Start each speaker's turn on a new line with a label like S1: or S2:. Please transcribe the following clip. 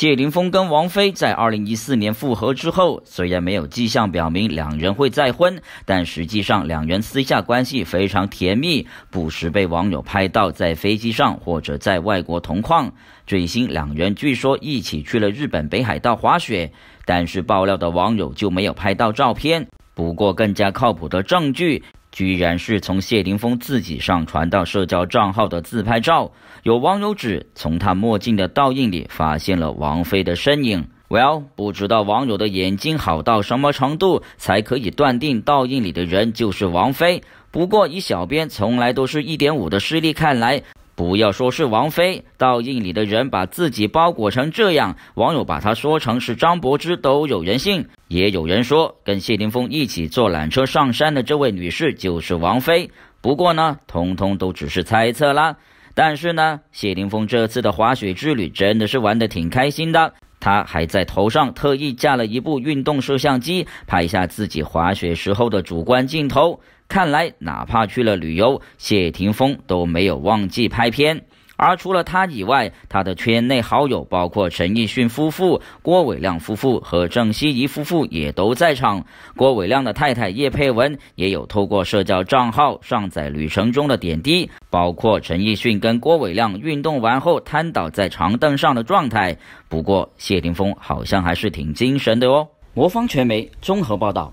S1: 谢霆锋跟王菲在二零一四年复合之后，虽然没有迹象表明两人会再婚，但实际上两人私下关系非常甜蜜，不时被网友拍到在飞机上或者在外国同框。最新，两人据说一起去了日本北海道滑雪，但是爆料的网友就没有拍到照片。不过，更加靠谱的证据。居然是从谢霆锋自己上传到社交账号的自拍照，有网友指从他墨镜的倒影里发现了王菲的身影。Well，不知道网友的眼睛好到什么程度才可以断定倒影里的人就是王菲。不过以小编从来都是一点五的视力看来。不要说是王菲倒映里的人把自己包裹成这样，网友把她说成是张柏芝都有人信，也有人说跟谢霆锋一起坐缆车上山的这位女士就是王菲。不过呢，通通都只是猜测啦。但是呢，谢霆锋这次的滑雪之旅真的是玩得挺开心的，他还在头上特意架了一部运动摄像机，拍下自己滑雪时候的主观镜头。看来，哪怕去了旅游，谢霆锋都没有忘记拍片。而除了他以外，他的圈内好友包括陈奕迅夫妇、郭伟亮夫妇和郑希怡夫妇也都在场。郭伟亮的太太叶佩文也有透过社交账号上载旅程中的点滴，包括陈奕迅跟郭伟亮运动完后瘫倒在长凳上的状态。不过，谢霆锋好像还是挺精神的哦。魔方传媒综合报道。